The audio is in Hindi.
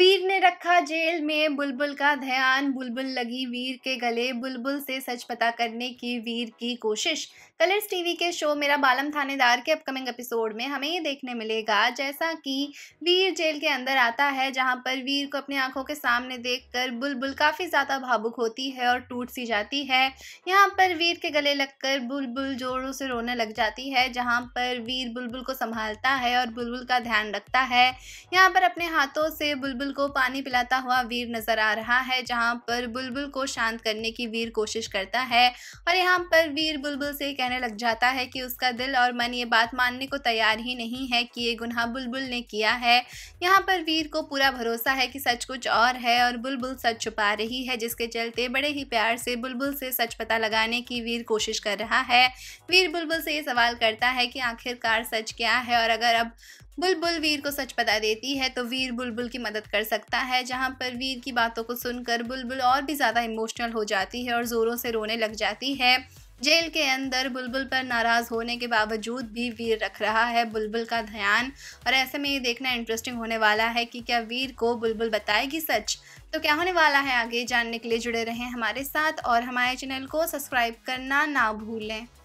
वीर ने रखा जेल में बुलबुल का ध्यान बुलबुल लगी वीर के गले बुलबुल से सच पता करने की वीर की कोशिश कलर्स टीवी के शो मेरा बालम थानेदार के अपकमिंग एपिसोड में हमें ये देखने मिलेगा जैसा कि वीर जेल के अंदर आता है जहां पर वीर को अपनी आंखों के सामने देखकर बुलबुल काफ़ी ज़्यादा भावुक होती है और टूट सी जाती है यहाँ पर वीर के गले लगकर बुलबुल जोरों से रोने लग जाती है जहाँ पर वीर बुलबुल को संभालता है और बुलबुल का ध्यान रखता है यहाँ पर अपने हाथों से बुलबुल बुलबुल को पानी पिलाता हुआ वीर नजर आ रहा है जहां पर बुलबुल को शांत करने की वीर कोशिश करता है और यहां पर वीर बुलबुल से कहने लग जाता है कि उसका दिल और मन ये बात मानने को तैयार ही नहीं है कि ये गुनाह बुलबुल ने किया है यहाँ पर वीर को पूरा भरोसा है कि सच कुछ और है और बुलबुल सच छुपा रही है जिसके चलते बड़े ही प्यार से बुलबुल से सच पता लगाने की वीर कोशिश कर रहा है वीर बुलबुल से ये सवाल करता है कि आखिरकार सच क्या है और अगर अब बुलबुल वीर को सच बता देती है तो वीर बुलबुल की मदद कर सकता है जहाँ पर वीर की बातों को सुनकर बुलबुल और भी ज़्यादा इमोशनल हो जाती है और ज़ोरों से रोने लग जाती है जेल के अंदर बुलबुल पर नाराज़ होने के बावजूद भी वीर रख रहा है बुलबुल का ध्यान और ऐसे में ये देखना इंटरेस्टिंग होने वाला है कि क्या वीर को बुलबुल बताएगी सच तो क्या होने वाला है आगे जानने के लिए जुड़े रहें हमारे साथ और हमारे चैनल को सब्सक्राइब करना ना भूलें